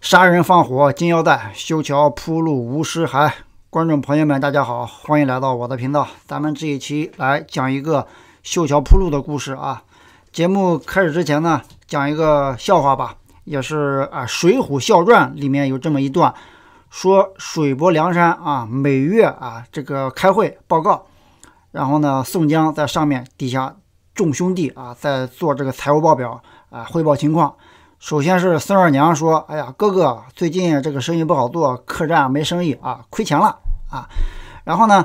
杀人放火金腰带，修桥铺路无尸骸。观众朋友们，大家好，欢迎来到我的频道。咱们这一期来讲一个修桥铺路的故事啊。节目开始之前呢，讲一个笑话吧，也是啊，《水浒笑传》里面有这么一段，说水泊梁山啊，每月啊这个开会报告，然后呢，宋江在上面，底下众兄弟啊在做这个财务报表啊，汇报情况。首先是孙二娘说：“哎呀，哥哥，最近这个生意不好做，客栈没生意啊，亏钱了啊。”然后呢，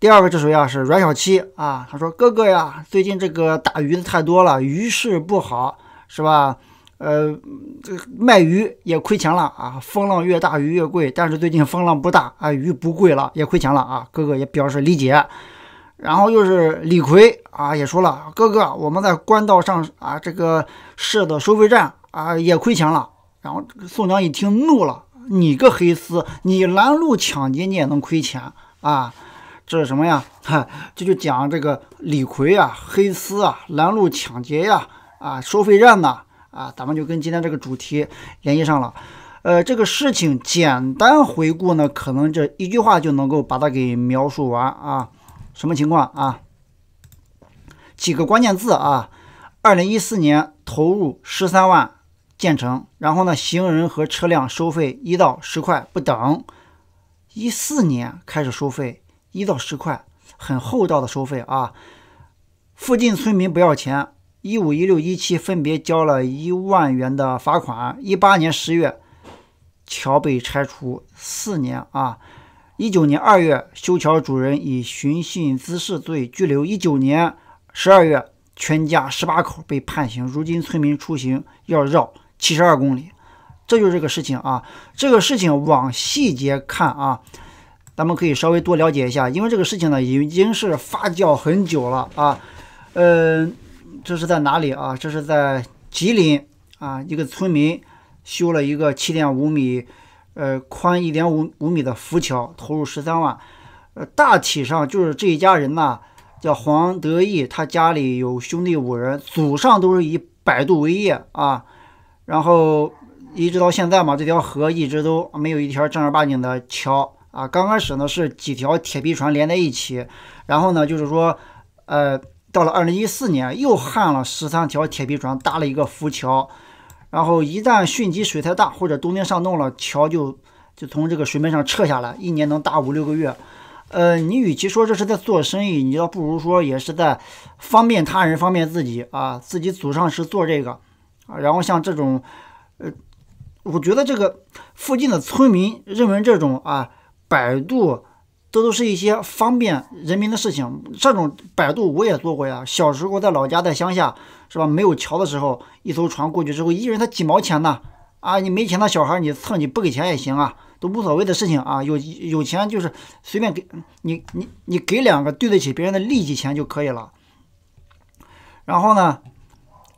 第二个这谁呀，是阮小七啊，他说：“哥哥呀，最近这个打鱼的太多了，鱼市不好，是吧？呃，这卖鱼也亏钱了啊。风浪越大，鱼越贵，但是最近风浪不大啊，鱼不贵了，也亏钱了啊。哥哥也表示理解。”然后又是李逵啊，也说了：“哥哥，我们在官道上啊，这个设的收费站。”啊，也亏钱了。然后宋江一听怒了：“你个黑丝，你拦路抢劫，你也能亏钱啊？这是什么呀？哈，这就讲这个李逵啊，黑丝啊，拦路抢劫呀，啊，收费站呢？啊，咱们就跟今天这个主题联系上了。呃，这个事情简单回顾呢，可能这一句话就能够把它给描述完啊。什么情况啊？几个关键字啊：二零一四年投入十三万。建成，然后呢？行人和车辆收费一到十块不等。一四年开始收费，一到十块，很厚道的收费啊。附近村民不要钱。一五一六一七分别交了一万元的罚款。一八年十月，桥被拆除。四年啊。一九年二月，修桥主人以寻衅滋事罪拘留。一九年十二月，全家十八口被判刑。如今村民出行要绕。七十二公里，这就是这个事情啊。这个事情往细节看啊，咱们可以稍微多了解一下，因为这个事情呢已经是发酵很久了啊。嗯，这是在哪里啊？这是在吉林啊。一个村民修了一个七点五米，呃，宽一点五五米的浮桥，投入十三万。呃，大体上就是这一家人呢，叫黄德义，他家里有兄弟五人，祖上都是以摆渡为业啊。然后一直到现在嘛，这条河一直都没有一条正儿八经的桥啊。刚开始呢是几条铁皮船连在一起，然后呢就是说，呃，到了二零一四年又焊了十三条铁皮船搭了一个浮桥。然后一旦汛期水太大或者冬天上冻了，桥就就从这个水面上撤下来，一年能搭五六个月。呃，你与其说这是在做生意，你倒不如说也是在方便他人、方便自己啊。自己祖上是做这个。啊，然后像这种，呃，我觉得这个附近的村民认为这种啊，摆渡都都是一些方便人民的事情。这种摆渡我也做过呀，小时候在老家在乡下，是吧？没有桥的时候，一艘船过去之后，一人他几毛钱呢？啊，你没钱的小孩你蹭你不给钱也行啊，都无所谓的事情啊。有有钱就是随便给你，你你给两个对得起别人的利息钱就可以了。然后呢？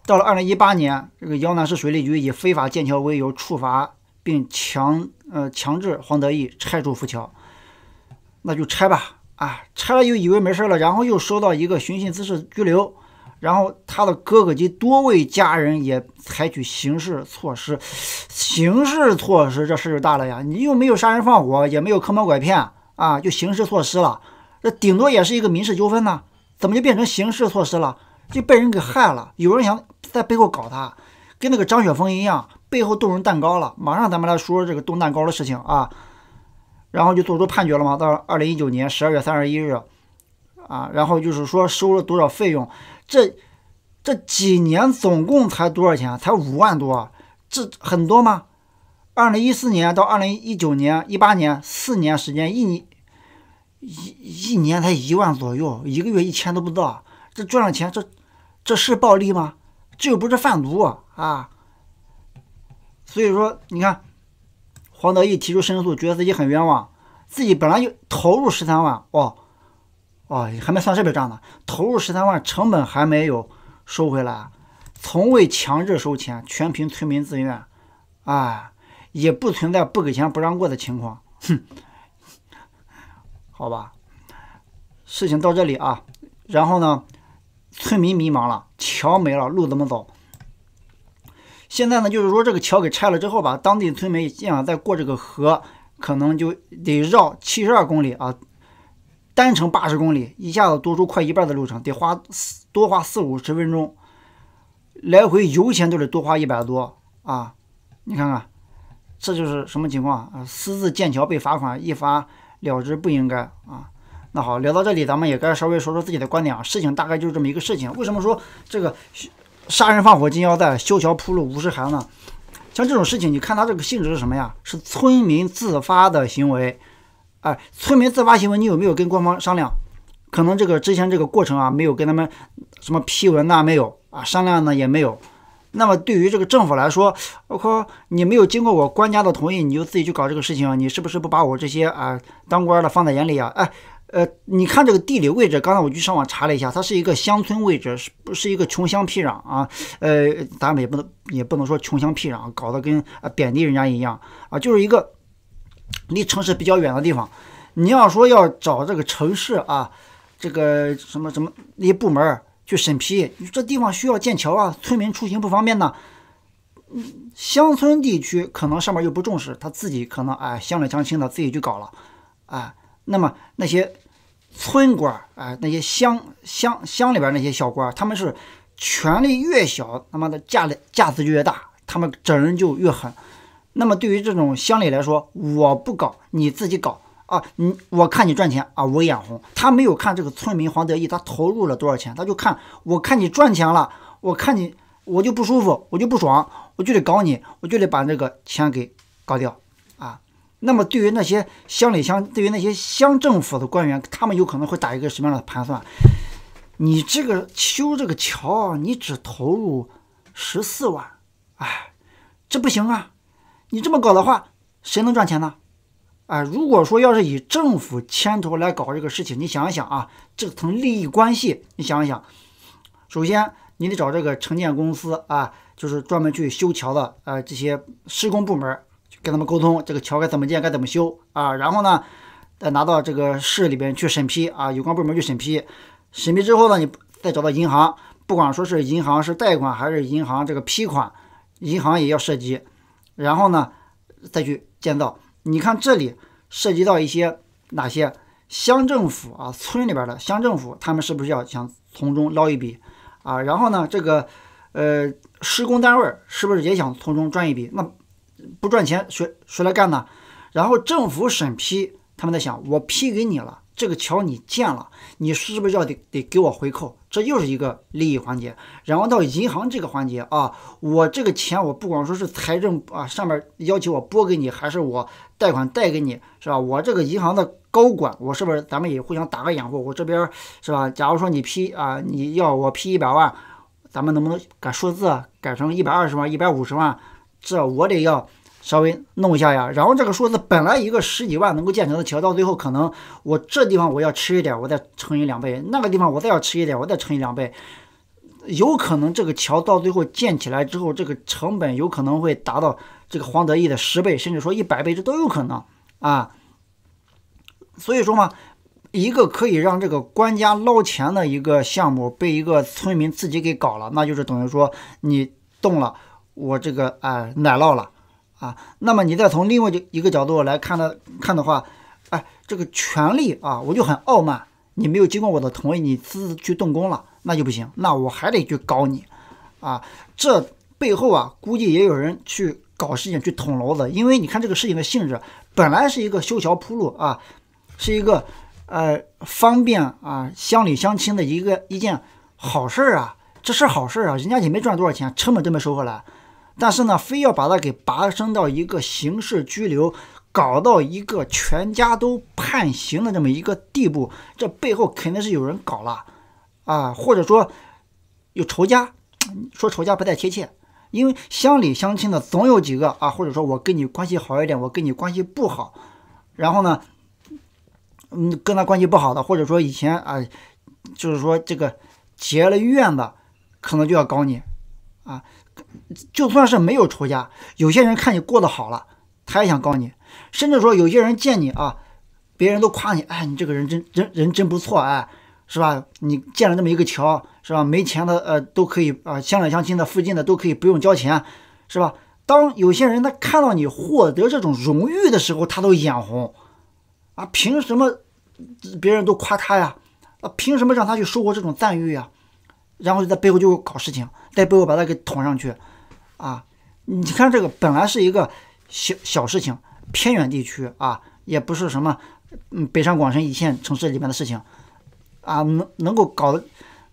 到了二零一八年，这个阳南市水利局以非法建桥为由处罚，并强呃强制黄德义拆除浮桥，那就拆吧，啊拆了又以为没事了，然后又收到一个寻衅滋事拘留，然后他的哥哥及多位家人也采取刑事措施，刑事措施这事就大了呀！你又没有杀人放火，也没有坑蒙拐骗啊，就刑事措施了，这顶多也是一个民事纠纷呢，怎么就变成刑事措施了？就被人给害了，有人想。在背后搞他，跟那个张雪峰一样，背后动人蛋糕了。马上咱们来说说这个动蛋糕的事情啊，然后就做出判决了嘛。到二零一九年十二月三十一日啊，然后就是说收了多少费用？这这几年总共才多少钱？才五万多，这很多吗？二零一四年到二零一九年一八年四年时间，一年一一年才一万左右，一个月一千都不到。这赚了钱，这这是暴利吗？这又不是贩毒啊！所以说，你看，黄德义提出申诉，觉得自己很冤枉，自己本来就投入十三万，哦哦，还没算这笔账呢，投入十三万，成本还没有收回来，从未强制收钱，全凭村民自愿，哎，也不存在不给钱不让过的情况，哼，好吧，事情到这里啊，然后呢？村民迷茫了，桥没了，路怎么走？现在呢，就是说这个桥给拆了之后，吧，当地村民想再过这个河，可能就得绕七十二公里啊，单程八十公里，一下子多出快一半的路程，得花多花四五十分钟，来回油钱都得多花一百多啊！你看看，这就是什么情况？私自建桥被罚款，一罚了之，不应该啊！那好，聊到这里，咱们也该稍微说说自己的观点啊。事情大概就是这么一个事情。为什么说这个杀人放火金腰带，修桥铺路无尸骸呢？像这种事情，你看它这个性质是什么呀？是村民自发的行为。哎，村民自发行为，你有没有跟官方商量？可能这个之前这个过程啊，没有跟他们什么批文呐，没有啊，商量呢也没有。那么对于这个政府来说，我靠，你没有经过我官家的同意，你就自己去搞这个事情，你是不是不把我这些啊当官的放在眼里啊？哎。呃，你看这个地理位置，刚才我去上网查了一下，它是一个乡村位置，是不是一个穷乡僻壤啊？呃，咱们也不能也不能说穷乡僻壤，搞得跟贬低人家一样啊，就是一个离城市比较远的地方。你要说要找这个城市啊，这个什么什么那些部门去审批，这地方需要建桥啊，村民出行不方便呢。嗯，乡村地区可能上面又不重视，他自己可能哎乡里乡亲的自己去搞了，哎。那么那些村官儿啊，那些乡乡乡里边那些小官儿，他们是权力越小，他妈的价价值就越大，他们整人就越狠。那么对于这种乡里来说，我不搞，你自己搞啊！你我看你赚钱啊，我眼红。他没有看这个村民黄得意，他投入了多少钱，他就看我看你赚钱了，我看你我就不舒服，我就不爽，我就得搞你，我就得把这个钱给搞掉。那么对于那些乡里乡，对于那些乡政府的官员，他们有可能会打一个什么样的盘算？你这个修这个桥，你只投入十四万，哎，这不行啊！你这么搞的话，谁能赚钱呢？啊，如果说要是以政府牵头来搞这个事情，你想一想啊，这层利益关系，你想一想。首先，你得找这个承建公司啊，就是专门去修桥的啊，这些施工部门。跟他们沟通，这个桥该怎么建，该怎么修啊？然后呢，再拿到这个市里边去审批啊，有关部门去审批，审批之后呢，你再找到银行，不管说是银行是贷款还是银行这个批款，银行也要涉及。然后呢，再去建造。你看这里涉及到一些哪些乡政府啊，村里边的乡政府，他们是不是要想从中捞一笔啊？然后呢，这个呃施工单位是不是也想从中赚一笔？那不赚钱，谁谁来干呢？然后政府审批，他们在想，我批给你了，这个桥你建了，你是不是要得得给我回扣？这又是一个利益环节。然后到银行这个环节啊，我这个钱，我不管说是财政啊上面要求我拨给你，还是我贷款贷给你，是吧？我这个银行的高管，我是不是咱们也互相打个掩护？我这边是吧？假如说你批啊，你要我批一百万，咱们能不能改数字，改成一百二十万、一百五十万？这我得要稍微弄一下呀，然后这个数字本来一个十几万能够建成的桥，到最后可能我这地方我要吃一点，我再乘以两倍，那个地方我再要吃一点，我再乘以两倍，有可能这个桥到最后建起来之后，这个成本有可能会达到这个黄德义的十倍，甚至说一百倍，这都有可能啊。所以说嘛，一个可以让这个官家捞钱的一个项目，被一个村民自己给搞了，那就是等于说你动了。我这个哎奶酪了，啊，那么你再从另外一个角度来看的看的话，哎，这个权利啊，我就很傲慢，你没有经过我的同意，你私自去动工了，那就不行，那我还得去搞你，啊，这背后啊，估计也有人去搞事情去捅娄子，因为你看这个事情的性质，本来是一个修桥铺路啊，是一个呃方便啊乡里乡亲的一个一件好事儿啊，这是好事儿啊，人家也没赚多少钱，成本都没收回来。但是呢，非要把他给拔升到一个刑事拘留，搞到一个全家都判刑的这么一个地步，这背后肯定是有人搞了，啊，或者说有仇家，说仇家不太贴切，因为乡里乡亲的总有几个啊，或者说我跟你关系好一点，我跟你关系不好，然后呢，嗯，跟他关系不好的，或者说以前啊，就是说这个结了怨的，可能就要搞你。啊，就算是没有仇家，有些人看你过得好了，他也想告你。甚至说，有些人见你啊，别人都夸你，哎，你这个人真真人真不错，哎，是吧？你建了那么一个桥，是吧？没钱的呃都可以啊，乡里乡亲的附近的都可以不用交钱，是吧？当有些人他看到你获得这种荣誉的时候，他都眼红啊！凭什么别人都夸他呀？啊，凭什么让他去收获这种赞誉呀？然后就在背后就搞事情，在背后把他给捅上去，啊！你看这个本来是一个小小事情，偏远地区啊，也不是什么嗯北上广深一线城市里面的事情，啊能能够搞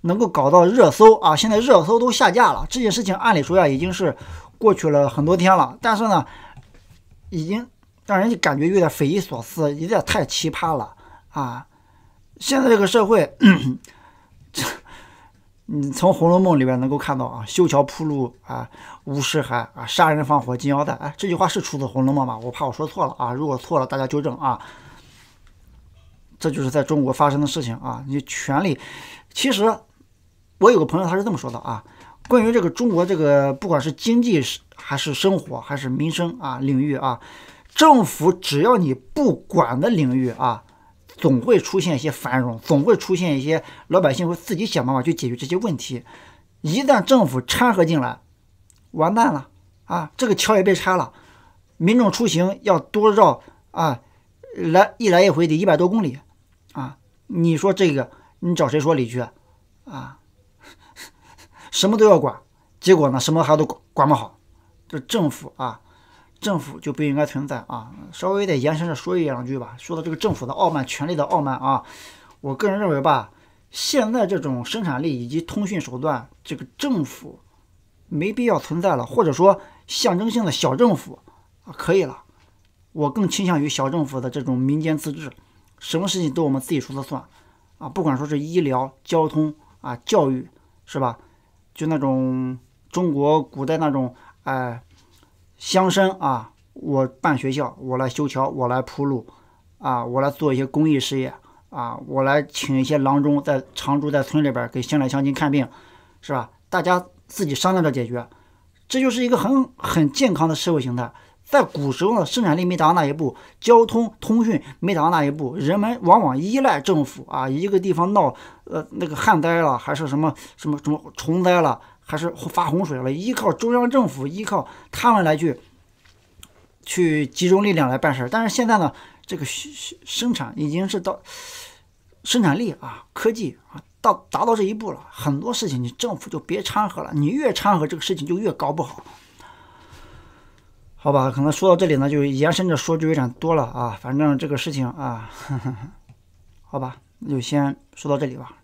能够搞到热搜啊！现在热搜都下架了，这件事情按理说呀已经是过去了很多天了，但是呢，已经让人家感觉有点匪夷所思，有点太奇葩了啊！现在这个社会。你从《红楼梦》里边能够看到啊，修桥铺路啊，无尸骸啊，杀人放火金腰带，哎，这句话是出自《红楼梦》吗？我怕我说错了啊，如果错了，大家纠正啊。这就是在中国发生的事情啊。你权力，其实我有个朋友他是这么说的啊，关于这个中国这个不管是经济还是生活还是民生啊领域啊，政府只要你不管的领域啊。总会出现一些繁荣，总会出现一些老百姓会自己想办法去解决这些问题。一旦政府掺和进来，完蛋了啊！这个桥也被拆了，民众出行要多绕啊，来一来一回得一百多公里啊！你说这个，你找谁说理去啊？什么都要管，结果呢，什么还都管管不好，这政府啊！政府就不应该存在啊！稍微得延伸着说一两句吧。说到这个政府的傲慢，权力的傲慢啊，我个人认为吧，现在这种生产力以及通讯手段，这个政府没必要存在了，或者说象征性的小政府啊，可以了。我更倾向于小政府的这种民间自治，什么事情都我们自己说了算啊！不管说是医疗、交通啊、教育，是吧？就那种中国古代那种，哎。乡绅啊，我办学校，我来修桥，我来铺路，啊，我来做一些公益事业，啊，我来请一些郎中在常住在村里边给乡里乡亲看病，是吧？大家自己商量着解决，这就是一个很很健康的社会形态。在古时候呢，生产力没达到那一步，交通通讯没达到那一步，人们往往依赖政府啊。一个地方闹，呃，那个旱灾了，还是什么什么什么虫灾了？还是发洪水了，依靠中央政府，依靠他们来去，去集中力量来办事。但是现在呢，这个生生产已经是到生产力啊，科技啊，到达到这一步了。很多事情你政府就别掺和了，你越掺和这个事情就越搞不好。好吧，可能说到这里呢，就延伸着说就有点多了啊。反正这个事情啊，好吧，那就先说到这里吧。